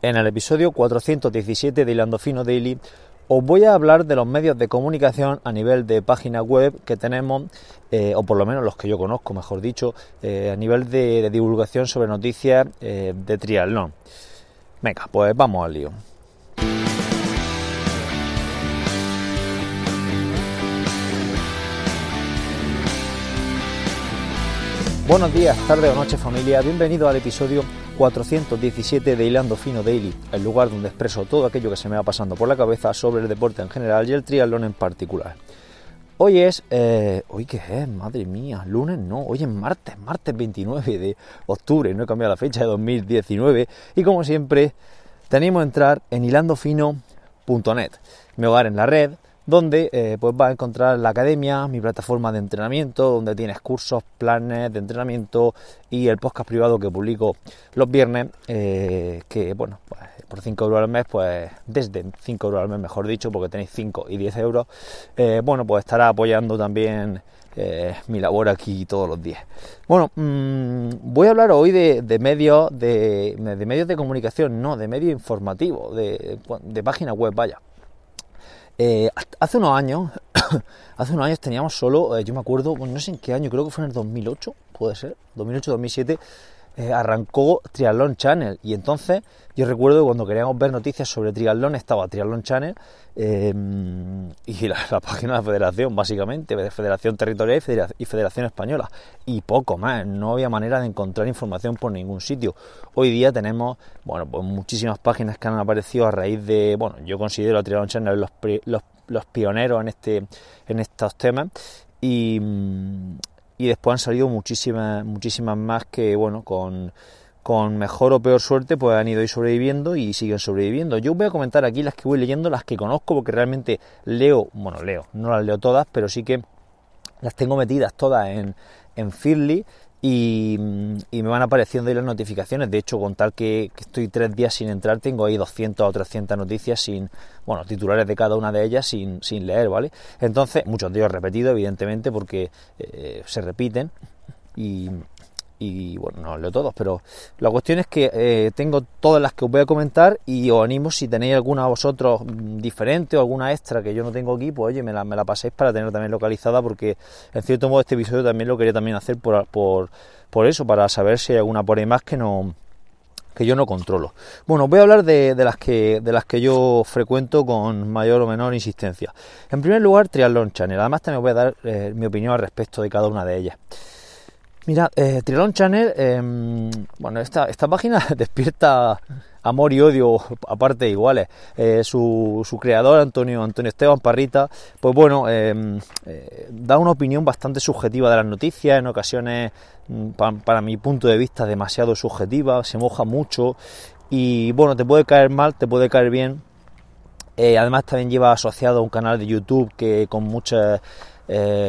En el episodio 417 de Ilandofino Daily os voy a hablar de los medios de comunicación a nivel de página web que tenemos, eh, o por lo menos los que yo conozco, mejor dicho, eh, a nivel de, divulgación sobre noticias eh, de triatlón. Venga, pues vamos al lío. Buenos días, tarde o noche familia, bienvenido al episodio 417 de Hilando Fino Daily, el lugar donde expreso todo aquello que se me va pasando por la cabeza sobre el deporte en general y el triatlón en particular. Hoy es, eh, hoy qué es, madre mía, lunes no, hoy es martes, martes 29 de octubre, no he cambiado la fecha de 2019 y como siempre tenemos a entrar en hilandofino.net, mi hogar en la red, donde eh, pues vas a encontrar la academia, mi plataforma de entrenamiento, donde tienes cursos, planes de entrenamiento y el podcast privado que publico los viernes, eh, que bueno, pues, por 5 euros al mes, pues desde 5 euros al mes, mejor dicho, porque tenéis 5 y 10 euros, eh, bueno, pues estará apoyando también mi labor aquí todos los días. Bueno, mm, voy a hablar hoy de, medios de, medios de comunicación, no, de medio informativo de página web, vaya. Eh, hace unos años, hace unos años teníamos solo, eh, yo me acuerdo, no sé en qué año, creo que fue en el 2008, puede ser, 2008-2007, eh, arrancó Triathlon Channel y entonces yo recuerdo que cuando queríamos ver noticias sobre triatlón estaba Triathlon Channel eh, y la, página de la federación básicamente, Federación Territorial y Federación, Española y poco más, no había manera de encontrar información por ningún sitio. Hoy día tenemos, bueno, pues muchísimas páginas que han aparecido a raíz de, bueno, yo considero a Triathlon Channel los, los, los pioneros en, este, en estos temas y y después han salido muchísimas, muchísimas más que, bueno, con, con mejor o peor suerte, pues han ido ahí sobreviviendo y siguen sobreviviendo. Yo voy a comentar aquí las que voy leyendo, las que conozco, porque realmente leo, bueno, leo, no las leo todas, pero sí que las tengo metidas todas en, en y, me van apareciendo ahí las notificaciones. De hecho, con que, que, estoy tres días sin entrar, tengo ahí 200 o 300 noticias sin, bueno, titulares de cada una de ellas sin, sin leer, ¿vale? Entonces, muchos de ellos repetidos, evidentemente, porque eh, se repiten y, y bueno, no os leo todos, pero la cuestión es que eh, tengo todas las que os voy a comentar y os animo si tenéis alguna vosotros mm, diferente o alguna extra que yo no tengo aquí, pues oye, me la, paséis para tener también localizada porque en cierto modo este episodio también lo quería también hacer por, por, por eso, para saber si hay alguna por ahí más que no que yo no controlo. Bueno, voy a hablar de, las que, de las que yo frecuento con mayor o menor insistencia. En primer lugar, Triathlon Channel. Además, también voy a dar eh, mi opinión al respecto de cada una de ellas. Mira, eh, Trilon Channel, em, bueno, esta, esta página despierta amor y odio aparte iguales. Eh, su, su, creador, Antonio, Antonio Esteban Parrita, pues bueno, em, eh, da una opinión bastante subjetiva de las noticias, en ocasiones, mm, para, mi punto de vista, demasiado subjetiva, se moja mucho y bueno, te puede caer mal, te puede caer bien. Eh, además también lleva asociado a un canal de YouTube que con muchas...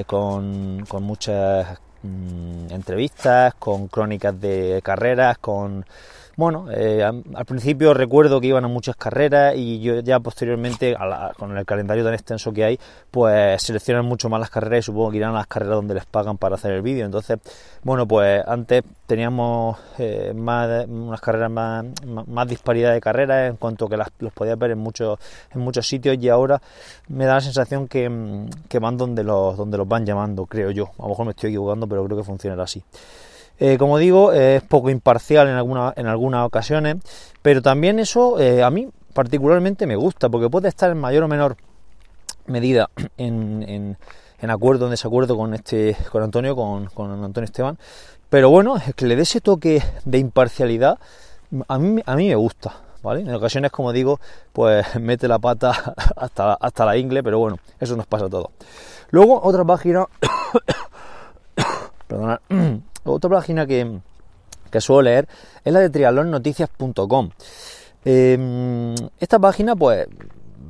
con muchas Mm, entrevistas, con crónicas de carreras, con bueno, eh, al principio recuerdo que iban a muchas carreras y yo ya posteriormente, con el calendario tan extenso que hay, pues seleccionan mucho más las carreras y supongo que irán a las carreras donde les pagan para hacer el vídeo. Entonces, bueno, pues antes teníamos eh, más, unas carreras más, más, disparidad de carreras en cuanto que las, los podías ver en muchos, en muchos sitios y ahora me da la sensación que, mm, que van donde donde los van llamando, creo yo. A lo mejor me estoy equivocando, pero creo que funcionará así. Eh, como digo, eh, es poco imparcial en, alguna, en algunas ocasiones, pero también eso eh, a mí particularmente me gusta, porque puede estar en mayor o menor medida en, en, acuerdo o en desacuerdo con, este, con Antonio, con, Antonio Esteban, pero bueno, es que le dé ese toque de imparcialidad, a mí, a mí me gusta, ¿Vale? En ocasiones, como digo, pues mete la pata hasta, hasta la ingle, pero bueno, eso nos pasa a todos. Luego, otra página, perdona, otra página que, suelo leer es la de triatlonnoticias.com. Em, esta página, pues,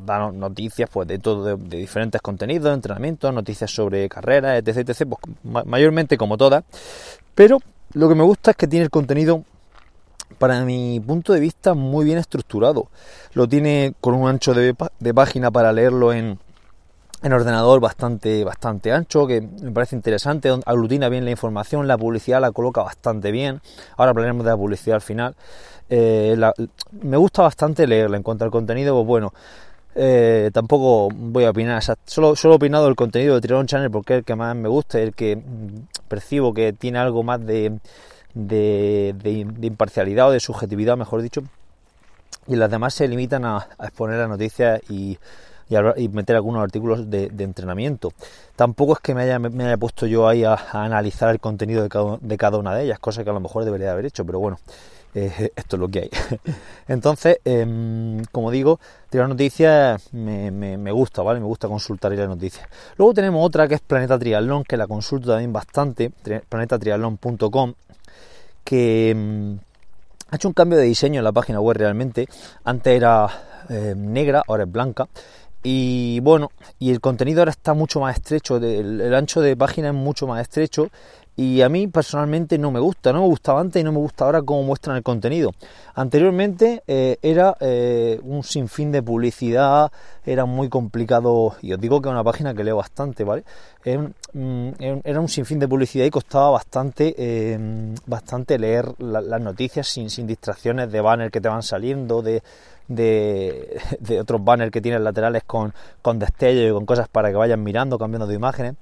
da noticias pues, de todo, de, diferentes contenidos, entrenamientos, noticias sobre carreras, etc, pues, mayormente como todas. Pero lo que me gusta es que tiene el contenido para mi punto de vista muy bien estructurado. Lo tiene con un ancho de página para leerlo en en ordenador bastante, bastante ancho, que me parece interesante, aglutina bien la información, la publicidad la coloca bastante bien. Ahora hablaremos de la publicidad al final. Eh, me gusta bastante leerla. En cuanto al contenido, pues bueno, eh, tampoco voy a opinar, solo, solo he opinado el contenido de Tirón Channel porque es el que más me gusta, el que percibo que tiene algo más de, de, imparcialidad o de subjetividad, mejor dicho. Y las demás se limitan a, a exponer las noticias y y, meter algunos artículos de, entrenamiento. Tampoco es que me haya, puesto yo ahí a, analizar el contenido de cada, una de ellas, cosa que a lo mejor debería haber hecho, pero bueno, esto es lo que hay. Entonces, em, como digo, tirar noticias me, gusta, ¿vale? Me gusta consultar y las noticias. Luego tenemos otra que es Planeta Triatlón, que la consulto también bastante, planetatriatlón.com, que em, ha hecho un cambio de diseño en la página web realmente. Antes era em, negra, ahora es blanca. Y bueno, y el contenido ahora está mucho más estrecho, el, el ancho de página es mucho más estrecho y a mí personalmente no me gusta, no me gustaba antes y no me gusta ahora cómo muestran el contenido. Anteriormente eh, era eh, un sinfín de publicidad, era muy complicado, y os digo que es una página que leo bastante, ¿vale? Eh, mm, era, un sinfín de publicidad y costaba bastante, bastante leer las noticias sin, sin distracciones de banner que te van saliendo, de, otros banner que tienen laterales con, con destello y con cosas para que vayan mirando, cambiando de imágenes.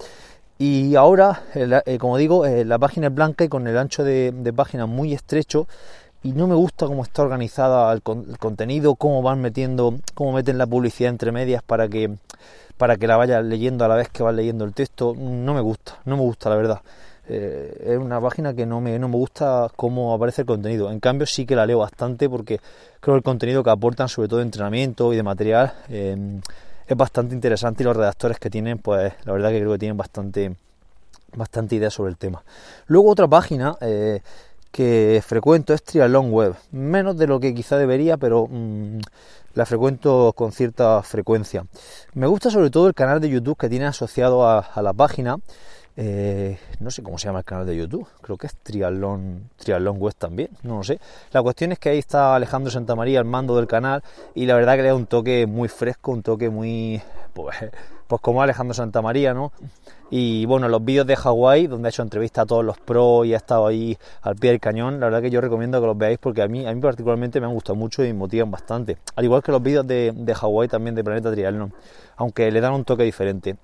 Y ahora, eh, como digo, eh, la página es blanca y con el ancho de, página muy estrecho y no me gusta cómo está organizada el, contenido, cómo van metiendo, cómo meten la publicidad entre medias para que para que la vayas leyendo a la vez que van leyendo el texto, no me gusta, no me gusta la verdad. Eh, es una página que no me, no me gusta cómo aparece el contenido. En cambio sí que la leo bastante porque creo el contenido que aportan, sobre todo de entrenamiento y de material, es bastante interesante y los redactores que tienen, pues la verdad que creo que tienen bastante, bastante idea sobre el tema. Luego otra página eh, que frecuento es Triathlon Web, menos de lo que quizá debería, pero mm, la frecuento con cierta frecuencia. Me gusta sobre todo el canal de YouTube que tiene asociado a la página eh, no sé cómo se llama el canal de YouTube, creo que es Trialón, Trialón West también, no lo sé. La cuestión es que ahí está Alejandro Santamaría al mando del canal y la verdad que le da un toque muy fresco, un toque muy, pues, pues, como Alejandro Santamaría, ¿no? Y bueno, los vídeos de Hawái, donde ha hecho entrevista a todos los pros y ha estado ahí al pie del cañón, la verdad que yo recomiendo que los veáis porque a mí, a mí particularmente me han gustado mucho y me motivan bastante. Al igual que los vídeos de, de Hawái también de Planeta Trialón, aunque le dan un toque diferente.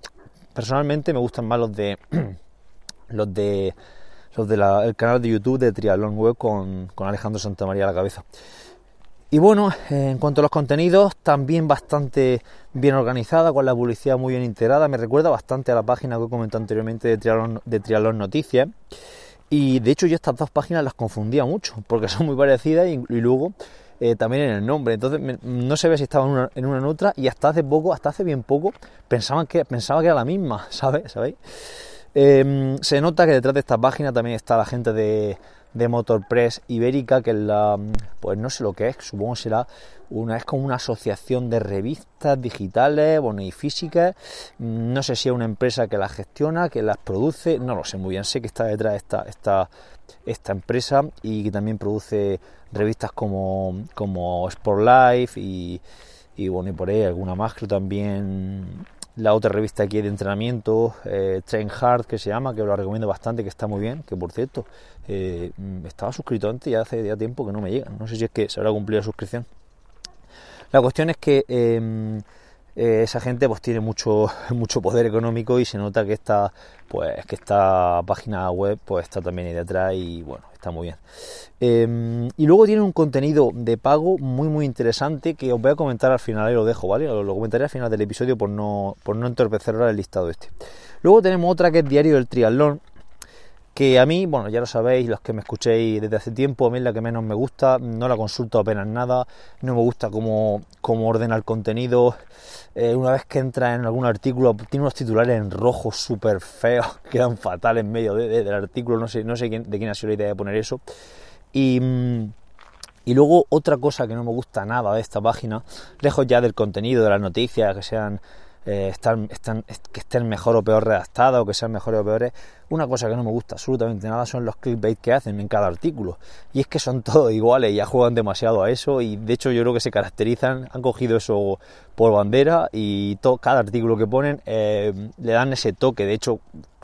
Personalmente me gustan más los de los de los del canal de YouTube de Trialón Web con, Alejandro Santamaría a la cabeza. Y bueno, eh, en cuanto a los contenidos, también bastante bien organizada, con la publicidad muy bien integrada. Me recuerda bastante a la página que comenté anteriormente de Trialón, de Noticias. Y de hecho yo estas dos páginas las confundía mucho, porque son muy parecidas y luego eh, también en el nombre. Entonces no se ve si estaba en una, en una en otra y hasta hace poco, hasta hace bien poco, pensaban que, pensaba que era la misma, ¿sabes? ¿sabéis? Em, se nota que detrás de esta página también está la gente de, Motorpress Ibérica, que es la, pues no sé lo que es, supongo será una, es como una asociación de revistas digitales, bueno, y físicas, no sé si es una empresa que las gestiona, que las produce, no lo sé muy bien, sé que está detrás esta, esta, esta empresa y que también produce revistas como, como Sport Life y, bueno, y por ahí alguna más, creo también la otra revista aquí de entrenamiento, eh, Train Hard, que se llama, que lo recomiendo bastante, que está muy bien, que por cierto, eh, mm, estaba suscrito antes y hace ya tiempo que no me llega, no sé si es que se habrá cumplido la suscripción. La cuestión es que... Em, eh, esa gente pues tiene mucho, mucho poder económico y se nota que esta, pues, que esta página web pues está también ahí detrás y bueno, está muy bien. Em, y luego tiene un contenido de pago muy muy interesante que os voy a comentar al final y lo dejo, ¿vale? Lo, lo comentaré al final del episodio por no, por no entorpecer ahora el listado este. Luego tenemos otra que es Diario del Triatlón que a mí, bueno, ya lo sabéis, los que me escuchéis desde hace tiempo, a mí es la que menos me gusta, no la consulto apenas nada, no me gusta cómo, cómo ordena el contenido. Eh, una vez que entra en algún artículo, tiene unos titulares en rojo súper feos, quedan fatales en medio del artículo, no sé, no sé de quién ha sido la idea de poner eso. Y, mm, y luego otra cosa que no me gusta nada de esta página, lejos ya del contenido, de las noticias que sean eh, estar, que estén mejor o peor redactadas o que sean mejores o peores. Una cosa que no me gusta absolutamente nada son los clickbait que hacen en cada artículo. Y es que son todos iguales y ya juegan demasiado a eso y de hecho yo creo que se caracterizan, han cogido eso por bandera y todo, cada artículo que ponen eh, le dan ese toque. De hecho,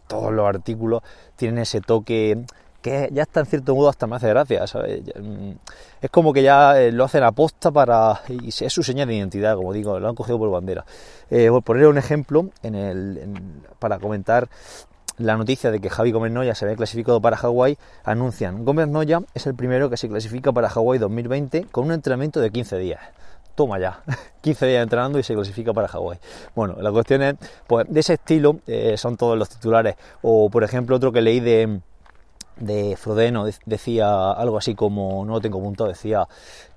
todos los artículos tienen ese toque que ya está en cierto modo hasta me hace gracia, mm, Es como que ya eh, lo hacen aposta para... Y es su señal de identidad, como digo, lo han cogido por bandera. Voy eh, por poner un ejemplo, para comentar la noticia de que Javi Gómez Noya se había clasificado para Hawái, anuncian, Gómez Noya es el primero que se clasifica para Hawái 2020 con un entrenamiento de 15 días toma ya, 15 días entrenando y se clasifica para Hawái. Bueno, la cuestión es, pues de ese estilo eh, son todos los titulares. O por ejemplo otro que leí de de Frodeno decía algo así como, no lo tengo punto decía,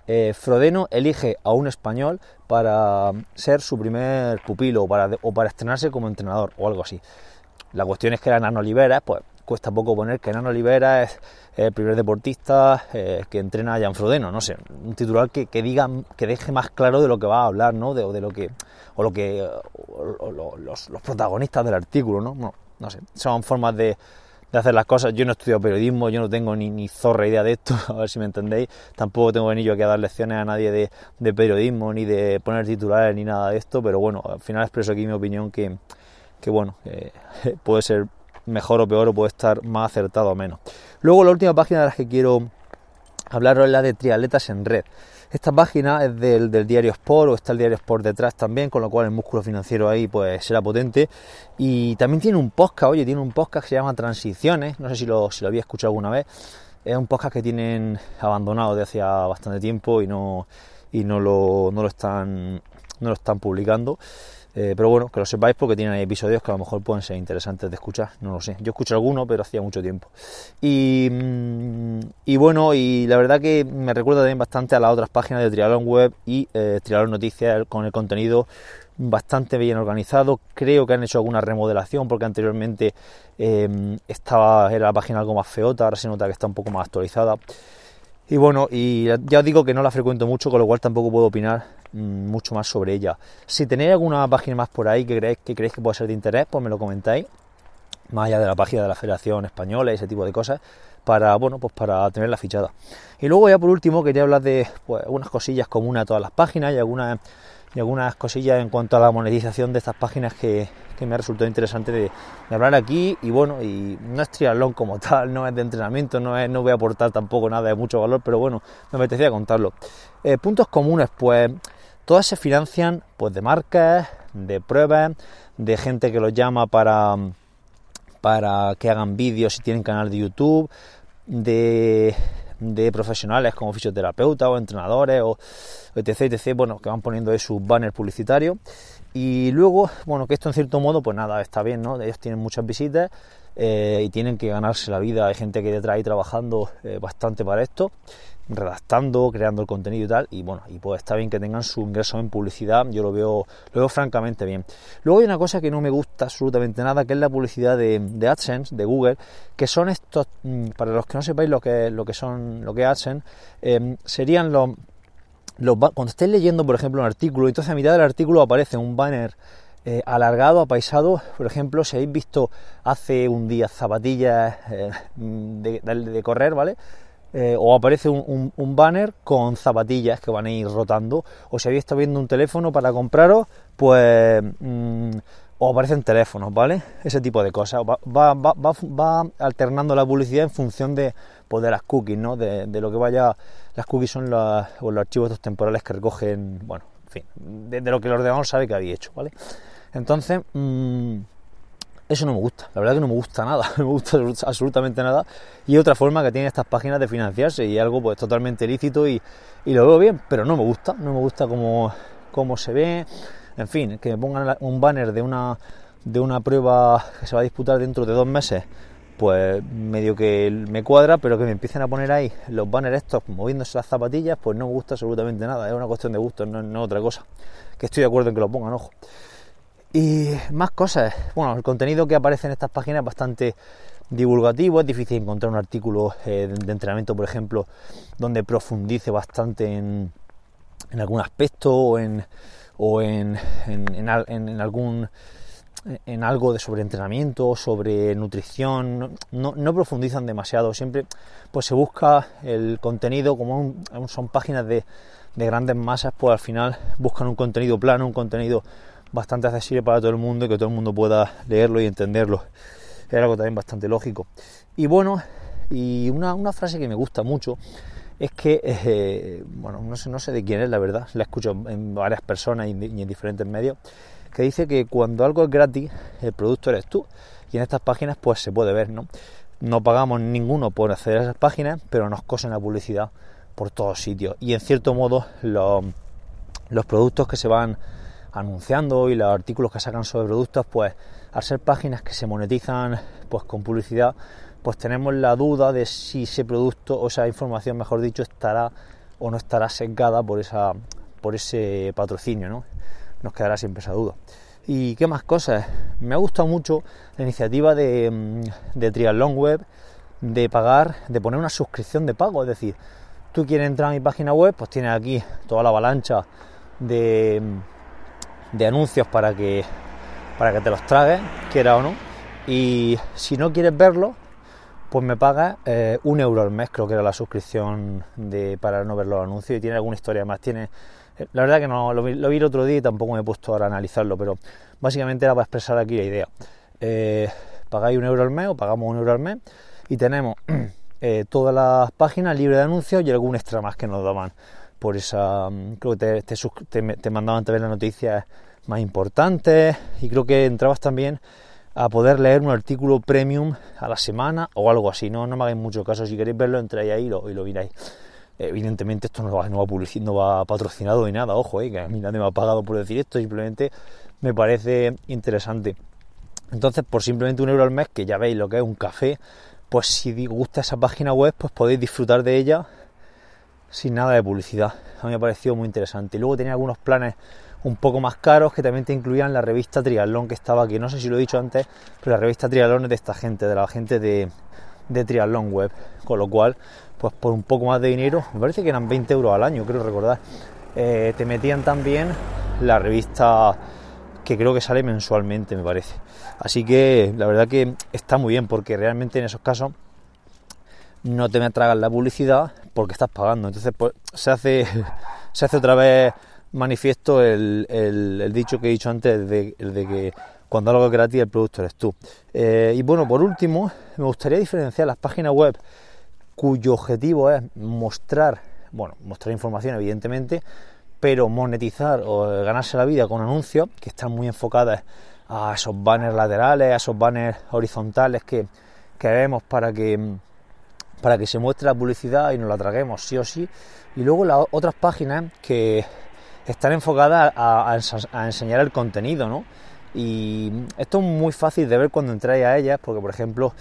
eh, Frodeno elige a un español para mm, ser su primer pupilo o para, o para estrenarse como entrenador o algo así. La cuestión es que era Nano Olivera pues cuesta poco poner que Nano Olivera es el primer deportista eh, que entrena a Frodeno, no sé, un titular que, que, diga, que deje más claro de lo que va a hablar, ¿no? De, de lo que, o lo que, los, los, protagonistas del artículo, ¿no? no sé, son formas de, de hacer las cosas. Yo no he estudiado periodismo, yo no tengo ni, zorra idea de esto, a ver si me entendéis. Tampoco tengo venido yo que dar lecciones a nadie de, periodismo, ni de poner titulares, ni nada de esto, pero bueno, al final expreso aquí mi opinión que, bueno, puede ser mejor o peor o puede estar más acertado o menos. Luego la última página de las que quiero hablaros es la de triatletas en red. Esta página es del, del, diario Sport o está el diario Sport detrás también, con lo cual el músculo financiero ahí pues será potente. Y también tiene un podcast, oye, tiene un podcast que se llama Transiciones, no sé si lo, había escuchado alguna vez. Es un podcast que tienen abandonado de hace bastante tiempo y no, no no lo están no lo están publicando. Eh, pero bueno, que lo sepáis porque tienen episodios que a lo mejor pueden ser interesantes de escuchar, no lo sé. Yo escuché alguno, pero hacía mucho tiempo. Mm, y, bueno, y la verdad que me recuerda también bastante a las otras páginas de Trialón Web y eh, Trialon Noticias con el contenido bastante bien organizado. Creo que han hecho alguna remodelación porque anteriormente eh, estaba, era la página algo más feota, ahora se nota que está un poco más actualizada. Y bueno, y ya os digo que no la frecuento mucho, con lo cual tampoco puedo opinar mm, mucho más sobre ella. Si tenéis alguna página más por ahí que creéis que, creéis que pueda ser de interés, pues me lo comentáis, más allá de la página de la Federación Española y ese tipo de cosas, para, bueno, pues para tenerla fichada. Y luego ya por último quería hablar de pues, unas cosillas comunes a todas las páginas y algunas y algunas cosillas en cuanto a la monetización de estas páginas que, me resultó interesante de, hablar aquí. Y bueno, y no es triatlón como tal, no es de entrenamiento, no, no voy a aportar tampoco nada de mucho valor, pero bueno, me apetecía contarlo. Eh, puntos comunes, pues todas se financian pues de marcas, de pruebas, de gente que los llama para, para que hagan vídeos si tienen canal de YouTube, de de profesionales como fisioterapeutas o entrenadores o etc, etc, bueno, que van poniendo ahí sus banners publicitarios y luego, bueno, que esto en cierto modo, pues nada, está bien, ¿no? Ellos tienen muchas visitas eh, y tienen que ganarse la vida. Hay gente que detrás ahí trabajando eh, bastante para esto, redactando, creando el contenido y tal. Y bueno, y pues está bien que tengan su ingreso en publicidad. Yo lo veo, lo francamente bien. Luego hay una cosa que no me gusta absolutamente nada, que es la publicidad de, AdSense, de Google, que son estos, mm, para los que no sepáis lo que, lo que son, lo que es AdSense, em, serían los cuando estéis leyendo, por ejemplo, un artículo, entonces a mitad del artículo aparece un banner eh, alargado, apaisado. Por ejemplo, si habéis visto hace un día zapatillas eh, mm, de, correr, ¿vale? Eh, o aparece un, banner con zapatillas que van a ir rotando. O si habéis estado viendo un teléfono para compraros, pues... Mm, o aparecen teléfonos, ¿vale? Ese tipo de cosas. Va, alternando la publicidad en función de, pues las cookies, ¿no? De, lo que vaya... Las cookies son los archivos temporales que recogen, bueno, en fin, de, lo que el ordenador sabe que había hecho, ¿vale? Entonces, mm, eso no me gusta, la verdad que no me gusta nada, no me gusta absolutamente nada. Y otra forma que tienen estas páginas de financiarse y algo pues totalmente ilícito y, lo veo bien, pero no me gusta, no me gusta cómo, se ve. En fin, que me pongan un banner de una, de una prueba que se va a disputar dentro de dos meses, pues medio que me cuadra, pero que me empiecen a poner ahí los banners estos moviéndose las zapatillas, pues no me gusta absolutamente nada, es una cuestión de gusto, no, no otra cosa. Que estoy de acuerdo en que lo pongan, ojo. Y más cosas. Bueno, el contenido que aparece en estas páginas es bastante divulgativo. Es difícil encontrar un artículo eh, de entrenamiento, por ejemplo, donde profundice bastante en, algún aspecto o en, o en, algún en algo de sobre entrenamiento, sobre nutrición, no, profundizan demasiado, siempre pues se busca el contenido, como son páginas de, grandes masas, pues al final buscan un contenido plano, un contenido bastante accesible para todo el mundo y que todo el mundo pueda leerlo y entenderlo. Es algo también bastante lógico. Y bueno, y una, una frase que me gusta mucho es que, eh, bueno, no sé, no sé de quién es la verdad, la escucho en varias personas y, en diferentes medios, que dice que cuando algo es gratis, el producto eres tú. Y en estas páginas pues se puede ver, ¿no? No pagamos ninguno por acceder a esas páginas, pero nos cosen la publicidad por todos sitios. Y en cierto modo, los productos que se van anunciando y los artículos que sacan sobre productos, pues al ser páginas que se monetizan pues con publicidad, pues tenemos la duda de si ese producto o esa información, mejor dicho, estará o no estará sesgada por esa por ese patrocinio, ¿no? Nos quedará siempre esa duda. ¿Y qué más cosas? Me ha gustado mucho la iniciativa de, mm, de Triathlon Web de pagar, de poner una suscripción de pago. Es decir, tú quieres entrar a mi página web, pues tienes aquí toda la avalancha de, de anuncios para que, para que te los tragues, quiera o no. Y si no quieres verlo pues me pagas eh, un euro al mes, creo que era la suscripción de, para no ver los anuncios. Y tiene alguna historia más. Tiene, eh, la verdad que no lo vi, el otro día y tampoco me he puesto ahora a analizarlo, pero básicamente era para expresar aquí la idea. Eh, pagáis un euro al mes o pagamos un euro al mes y tenemos todas las páginas libres de anuncios y algún extra más que nos daban por esa... Mm, creo que te, te, te, mandaban las noticias más importantes y creo que entrabas también a poder leer un artículo premium a la semana o algo así. No, no me hagáis mucho caso. Si queréis verlo, entráis ahí y lo, y miráis. Evidentemente esto no va, no, va no va patrocinado ni nada, ojo, eh, que a mí nadie me ha pagado por decir esto, simplemente me parece interesante. Entonces, por simplemente un euro al mes, que ya veis lo que es un café, pues si os gusta esa página web, pues podéis disfrutar de ella sin nada de publicidad. A mí me parecido muy interesante. Y luego tenía algunos planes un poco más caros que también te incluían la revista Triatlón que estaba aquí. No sé si lo he dicho antes, pero la revista Triatlón es de esta gente, de la gente de, de Triatlón Web. Con lo cual, pues por un poco más de dinero, me parece que eran 20 euros al año, creo recordar, eh, te metían también la revista que creo que sale mensualmente, me parece. Así que la verdad que está muy bien porque realmente en esos casos no te me tragas la publicidad porque estás pagando. Entonces pues, se, hace, se hace otra vez manifiesto el, el, dicho que he dicho antes de, de, que cuando algo es gratis el producto eres tú. Eh, y bueno, por último, me gustaría diferenciar las páginas web cuyo objetivo es mostrar, bueno, mostrar información evidentemente, pero monetizar o ganarse la vida con anuncios que están muy enfocadas a esos banners laterales, a esos banners horizontales que, que vemos para que para que se muestre la publicidad y nos la traguemos sí o sí. Y luego las otras páginas que están enfocadas a, enseñar el contenido, ¿no? Y esto es muy fácil de ver cuando entráis a ellas, porque por ejemplo,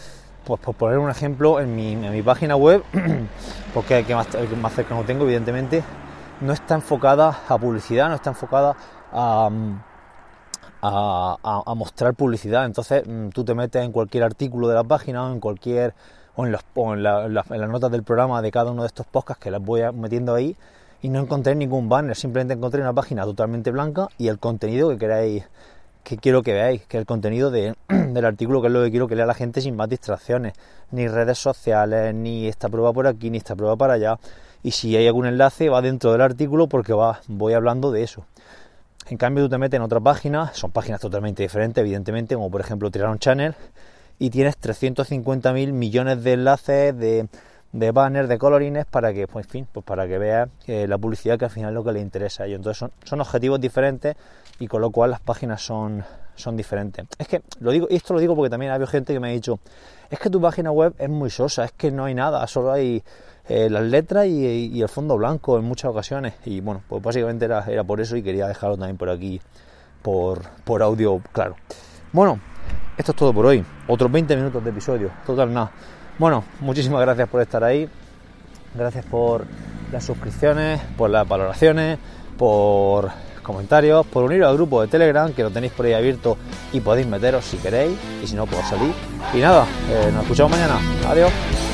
pues por poner un ejemplo, en mi, en mi página web, porque el que, más, el que cerca no tengo, evidentemente, no está enfocada a publicidad, no está enfocada a mostrar publicidad. Entonces mm, tú te metes en cualquier artículo de la página o en cualquier o en, las, notas del programa de cada uno de estos podcasts que las voy metiendo ahí y no encontré ningún banner, simplemente encontré una página totalmente blanca y el contenido que queráis, que quiero que veáis, que es el contenido del artículo, que es lo que quiero que lea la gente sin más distracciones, ni redes sociales, ni esta prueba por aquí, ni esta prueba para allá. Y si hay algún enlace, va dentro del artículo porque voy hablando de eso. En cambio, tú te metes en otra página, son páginas totalmente diferentes, evidentemente, como por ejemplo Tiraron Channel, y tienes 350.000 millones de enlaces, de, banners, de colorines, para que, pues, fin, pues para que veas eh, la publicidad que al final es lo que le interesa y Entonces son, objetivos diferentes y con lo cual las páginas son, son diferentes. Es que lo digo, y esto lo digo porque también ha habido gente que me ha dicho, es que tu página web es muy sosa, es que no hay nada, solo hay eh, las letras y, el fondo blanco en muchas ocasiones. Y bueno, pues básicamente era, era por eso y quería dejarlo también por aquí, por, por audio, claro. Bueno, esto es todo por hoy. Otros 20 minutos de episodio. Total nada. Bueno, muchísimas gracias por estar ahí. Gracias por las suscripciones, por las valoraciones, por comentarios, por unir al grupo de Telegram que lo tenéis por ahí abierto y podéis meteros si queréis y si no, pues salir. Y nada, eh, nos escuchamos mañana. Adiós.